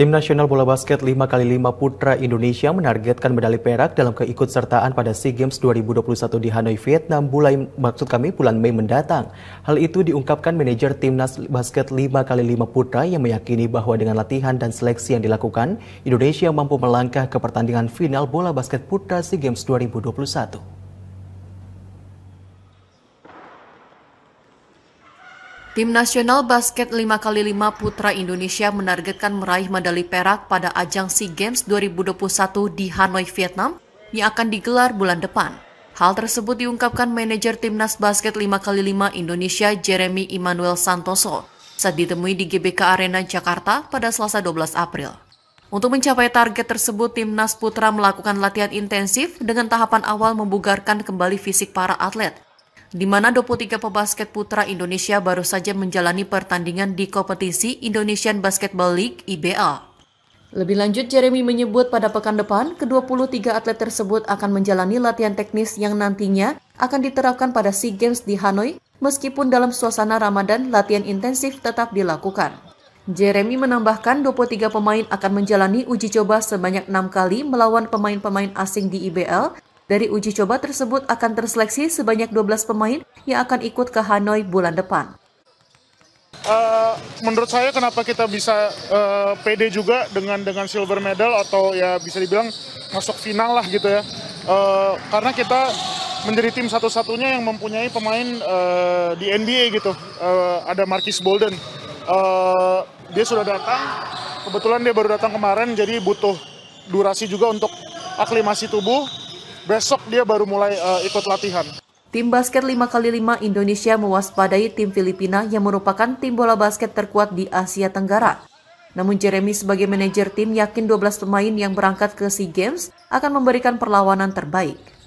Tim nasional bola basket 5x5 putra Indonesia menargetkan medali perak dalam keikutsertaan pada SEA Games 2021 di Hanoi, Vietnam bulan maksud kami bulan Mei mendatang. Hal itu diungkapkan manajer timnas basket 5x5 putra yang meyakini bahwa dengan latihan dan seleksi yang dilakukan, Indonesia mampu melangkah ke pertandingan final bola basket putra SEA Games 2021. Tim nasional basket 5x5 putra Indonesia menargetkan meraih medali perak pada ajang SEA Games 2021 di Hanoi, Vietnam yang akan digelar bulan depan. Hal tersebut diungkapkan manajer timnas basket 5x5 Indonesia Jeremy Immanuel Santoso saat ditemui di GBK Arena Jakarta pada Selasa 12 April. Untuk mencapai target tersebut, timnas putra melakukan latihan intensif dengan tahapan awal membugarkan kembali fisik para atlet – di mana 23 pebasket putra Indonesia baru saja menjalani pertandingan di kompetisi Indonesian Basketball League IBA. Lebih lanjut, Jeremy menyebut pada pekan depan, ke-23 atlet tersebut akan menjalani latihan teknis yang nantinya akan diterapkan pada SEA Games di Hanoi, meskipun dalam suasana Ramadan, latihan intensif tetap dilakukan. Jeremy menambahkan 23 pemain akan menjalani uji coba sebanyak enam kali melawan pemain-pemain asing di IBL dari uji coba tersebut akan terseleksi sebanyak 12 pemain yang akan ikut ke Hanoi bulan depan. Uh, menurut saya kenapa kita bisa uh, pede juga dengan dengan silver medal atau ya bisa dibilang masuk final lah gitu ya. Uh, karena kita menjadi tim satu-satunya yang mempunyai pemain uh, di NBA gitu. Uh, ada Marquis Bolden. Uh, dia sudah datang. Kebetulan dia baru datang kemarin, jadi butuh durasi juga untuk aklimasi tubuh besok dia baru mulai uh, ikut latihan. Tim basket 5x5 Indonesia mewaspadai tim Filipina yang merupakan tim bola basket terkuat di Asia Tenggara. Namun Jeremy sebagai manajer tim yakin 12 pemain yang berangkat ke SEA Games akan memberikan perlawanan terbaik.